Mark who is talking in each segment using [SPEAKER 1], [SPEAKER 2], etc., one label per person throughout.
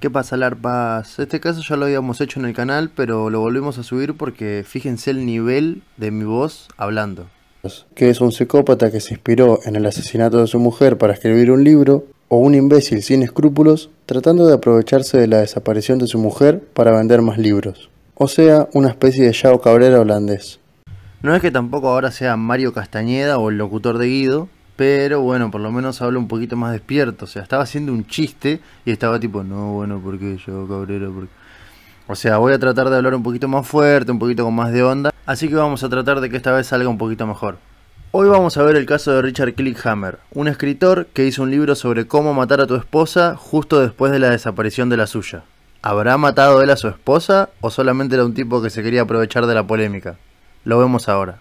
[SPEAKER 1] ¿Qué pasa, Larpas? Este caso ya lo habíamos hecho en el canal, pero lo volvimos a subir porque fíjense el nivel de mi voz hablando. Que es un psicópata que se inspiró en el asesinato de su mujer para escribir un libro, o un imbécil sin escrúpulos tratando de aprovecharse de la desaparición de su mujer para vender más libros. O sea, una especie de Yao Cabrera holandés. No es que tampoco ahora sea Mario Castañeda o el locutor de Guido, pero bueno, por lo menos hablo un poquito más despierto. O sea, estaba haciendo un chiste y estaba tipo, no, bueno, porque yo, cabrero? O sea, voy a tratar de hablar un poquito más fuerte, un poquito con más de onda. Así que vamos a tratar de que esta vez salga un poquito mejor. Hoy vamos a ver el caso de Richard Clickhammer, un escritor que hizo un libro sobre cómo matar a tu esposa justo después de la desaparición de la suya. ¿Habrá matado él a su esposa o solamente era un tipo que se quería aprovechar de la polémica? Lo vemos ahora.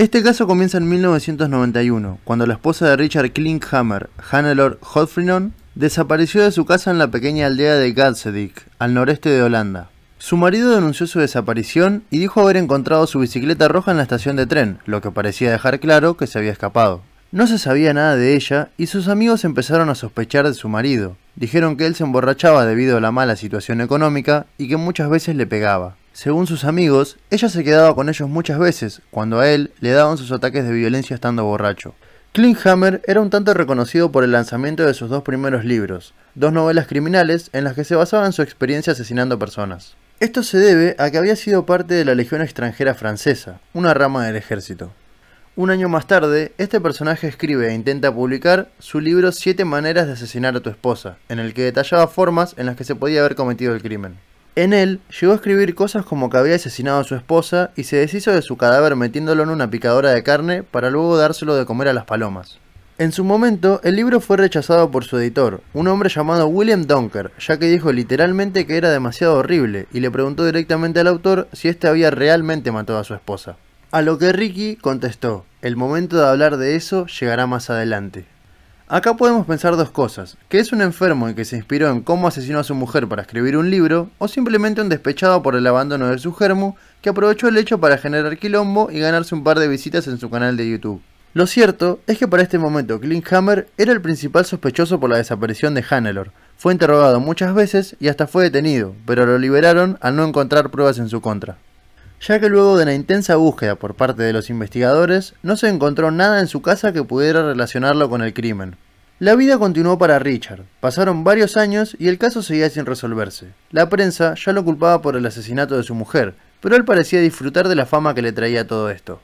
[SPEAKER 1] Este caso comienza en 1991, cuando la esposa de Richard Klinghammer, Hannelore Hodfrinon, desapareció de su casa en la pequeña aldea de Galsedik, al noreste de Holanda. Su marido denunció su desaparición y dijo haber encontrado su bicicleta roja en la estación de tren, lo que parecía dejar claro que se había escapado. No se sabía nada de ella y sus amigos empezaron a sospechar de su marido. Dijeron que él se emborrachaba debido a la mala situación económica y que muchas veces le pegaba. Según sus amigos, ella se quedaba con ellos muchas veces, cuando a él le daban sus ataques de violencia estando borracho. Klinghammer era un tanto reconocido por el lanzamiento de sus dos primeros libros, dos novelas criminales en las que se basaban su experiencia asesinando personas. Esto se debe a que había sido parte de la Legión extranjera francesa, una rama del ejército. Un año más tarde, este personaje escribe e intenta publicar su libro Siete maneras de asesinar a tu esposa, en el que detallaba formas en las que se podía haber cometido el crimen. En él llegó a escribir cosas como que había asesinado a su esposa y se deshizo de su cadáver metiéndolo en una picadora de carne para luego dárselo de comer a las palomas. En su momento, el libro fue rechazado por su editor, un hombre llamado William Dunker, ya que dijo literalmente que era demasiado horrible y le preguntó directamente al autor si éste había realmente matado a su esposa. A lo que Ricky contestó, el momento de hablar de eso llegará más adelante. Acá podemos pensar dos cosas, que es un enfermo en que se inspiró en cómo asesinó a su mujer para escribir un libro, o simplemente un despechado por el abandono de su germo, que aprovechó el hecho para generar quilombo y ganarse un par de visitas en su canal de YouTube. Lo cierto es que para este momento Hammer era el principal sospechoso por la desaparición de Hanelor, Fue interrogado muchas veces y hasta fue detenido, pero lo liberaron al no encontrar pruebas en su contra ya que luego de una intensa búsqueda por parte de los investigadores, no se encontró nada en su casa que pudiera relacionarlo con el crimen. La vida continuó para Richard, pasaron varios años y el caso seguía sin resolverse. La prensa ya lo culpaba por el asesinato de su mujer, pero él parecía disfrutar de la fama que le traía todo esto.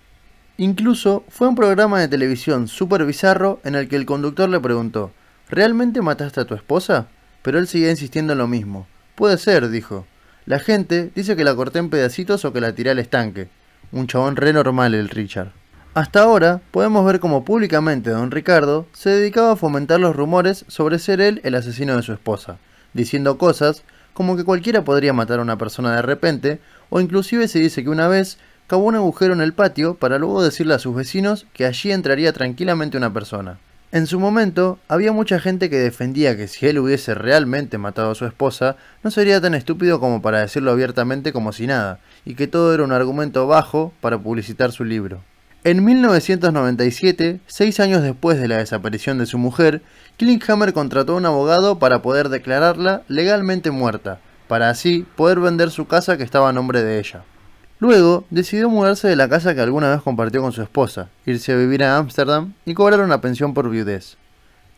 [SPEAKER 1] Incluso fue un programa de televisión súper bizarro en el que el conductor le preguntó, ¿realmente mataste a tu esposa? Pero él seguía insistiendo en lo mismo. Puede ser, dijo. La gente dice que la corté en pedacitos o que la tiré al estanque. Un chabón re normal el Richard. Hasta ahora podemos ver cómo públicamente don Ricardo se dedicaba a fomentar los rumores sobre ser él el asesino de su esposa, diciendo cosas como que cualquiera podría matar a una persona de repente, o inclusive se dice que una vez cavó un agujero en el patio para luego decirle a sus vecinos que allí entraría tranquilamente una persona. En su momento, había mucha gente que defendía que si él hubiese realmente matado a su esposa, no sería tan estúpido como para decirlo abiertamente como si nada, y que todo era un argumento bajo para publicitar su libro. En 1997, seis años después de la desaparición de su mujer, Klinghammer contrató a un abogado para poder declararla legalmente muerta, para así poder vender su casa que estaba a nombre de ella. Luego, decidió mudarse de la casa que alguna vez compartió con su esposa, irse a vivir a Ámsterdam y cobrar una pensión por viudez.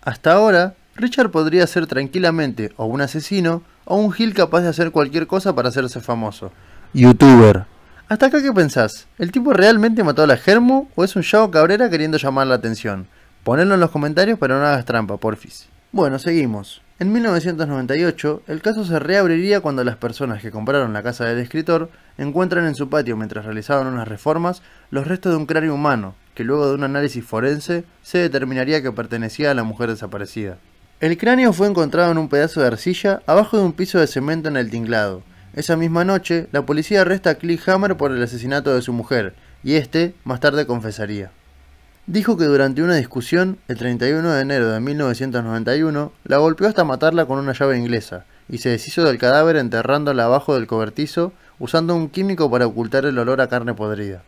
[SPEAKER 1] Hasta ahora, Richard podría ser tranquilamente o un asesino o un gil capaz de hacer cualquier cosa para hacerse famoso. Youtuber. Hasta acá qué pensás, ¿el tipo realmente mató a la Germu o es un Yao Cabrera queriendo llamar la atención? Ponelo en los comentarios para no hagas trampa, porfis. Bueno, seguimos. En 1998, el caso se reabriría cuando las personas que compraron la casa del escritor encuentran en su patio mientras realizaban unas reformas los restos de un cráneo humano, que luego de un análisis forense se determinaría que pertenecía a la mujer desaparecida. El cráneo fue encontrado en un pedazo de arcilla abajo de un piso de cemento en el tinglado. Esa misma noche, la policía arresta a Cliff Hammer por el asesinato de su mujer, y este más tarde confesaría dijo que durante una discusión, el 31 de enero de 1991, la golpeó hasta matarla con una llave inglesa, y se deshizo del cadáver enterrándola abajo del cobertizo usando un químico para ocultar el olor a carne podrida.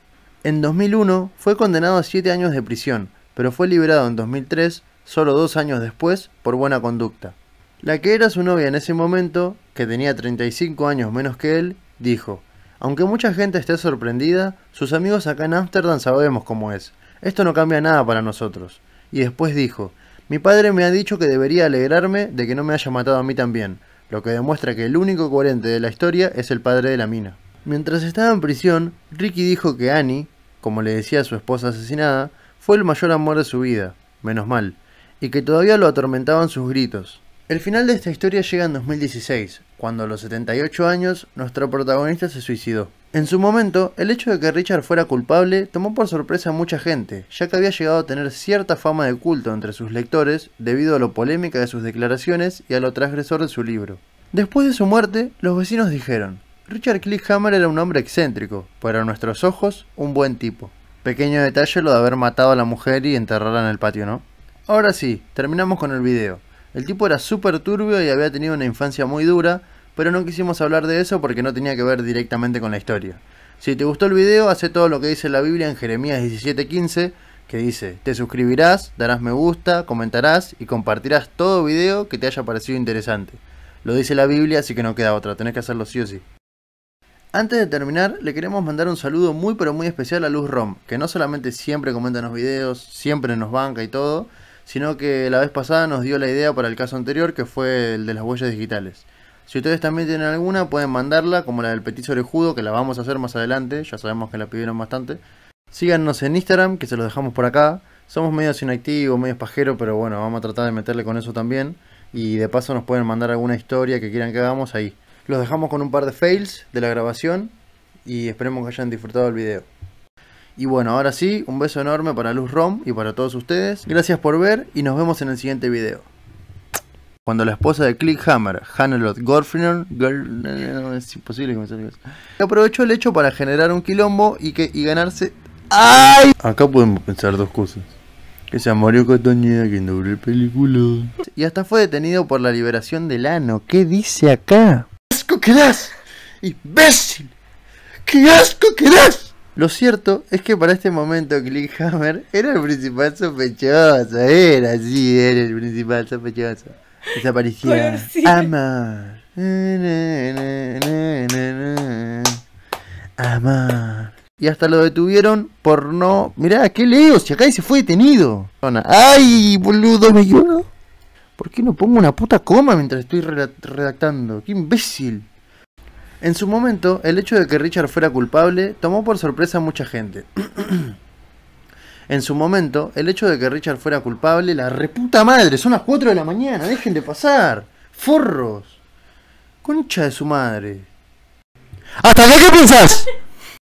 [SPEAKER 1] En 2001 fue condenado a 7 años de prisión, pero fue liberado en 2003, solo dos años después, por buena conducta. La que era su novia en ese momento, que tenía 35 años menos que él, dijo, aunque mucha gente esté sorprendida, sus amigos acá en Ámsterdam sabemos cómo es. Esto no cambia nada para nosotros. Y después dijo, mi padre me ha dicho que debería alegrarme de que no me haya matado a mí también, lo que demuestra que el único coherente de la historia es el padre de la mina. Mientras estaba en prisión, Ricky dijo que Annie, como le decía a su esposa asesinada, fue el mayor amor de su vida, menos mal, y que todavía lo atormentaban sus gritos. El final de esta historia llega en 2016, cuando a los 78 años nuestro protagonista se suicidó. En su momento, el hecho de que Richard fuera culpable tomó por sorpresa a mucha gente, ya que había llegado a tener cierta fama de culto entre sus lectores debido a lo polémica de sus declaraciones y a lo transgresor de su libro. Después de su muerte, los vecinos dijeron, Richard Cliffhammer era un hombre excéntrico, pero a nuestros ojos, un buen tipo. Pequeño detalle lo de haber matado a la mujer y enterrarla en el patio, ¿no? Ahora sí, terminamos con el video. El tipo era súper turbio y había tenido una infancia muy dura, pero no quisimos hablar de eso porque no tenía que ver directamente con la historia. Si te gustó el video, hace todo lo que dice la Biblia en Jeremías 17:15, que dice, te suscribirás, darás me gusta, comentarás y compartirás todo video que te haya parecido interesante. Lo dice la Biblia, así que no queda otra, tenés que hacerlo sí o sí. Antes de terminar, le queremos mandar un saludo muy pero muy especial a Luz Rom, que no solamente siempre comenta los videos, siempre nos banca y todo, sino que la vez pasada nos dio la idea para el caso anterior que fue el de las huellas digitales. Si ustedes también tienen alguna, pueden mandarla, como la del Petit judo que la vamos a hacer más adelante, ya sabemos que la pidieron bastante. Síganos en Instagram, que se los dejamos por acá. Somos medio inactivos, medio pajero, pero bueno, vamos a tratar de meterle con eso también. Y de paso nos pueden mandar alguna historia que quieran que hagamos ahí. Los dejamos con un par de fails de la grabación y esperemos que hayan disfrutado el video. Y bueno, ahora sí, un beso enorme para Luz Rom y para todos ustedes. Gracias por ver y nos vemos en el siguiente video cuando la esposa de Clickhammer, Hannelot no es imposible aprovechó el hecho para generar un quilombo y, que, y ganarse... ¡Ay! Acá podemos pensar dos cosas. Que se Mario Castañeda quien doble el película. Y hasta fue detenido por la liberación del ano. ¿Qué dice acá? ¡Qué asco que das! ¡Imbécil! ¡Qué asco que das! Lo cierto es que para este momento Clickhammer era el principal sospechoso. Era, así, era el principal sospechoso desaparecía. Amar. Amar. Y hasta lo detuvieron por no. Mirá, ¿qué leo? Si acá se fue detenido. ¡Ay, boludo! ¿Me ayudo? ¿Por qué no pongo una puta coma mientras estoy redactando? ¡Qué imbécil! En su momento, el hecho de que Richard fuera culpable tomó por sorpresa a mucha gente. en su momento el hecho de que Richard fuera culpable, la reputa madre, son las 4 de la mañana, dejen de pasar, forros, concha de su madre. ¿Hasta qué piensas?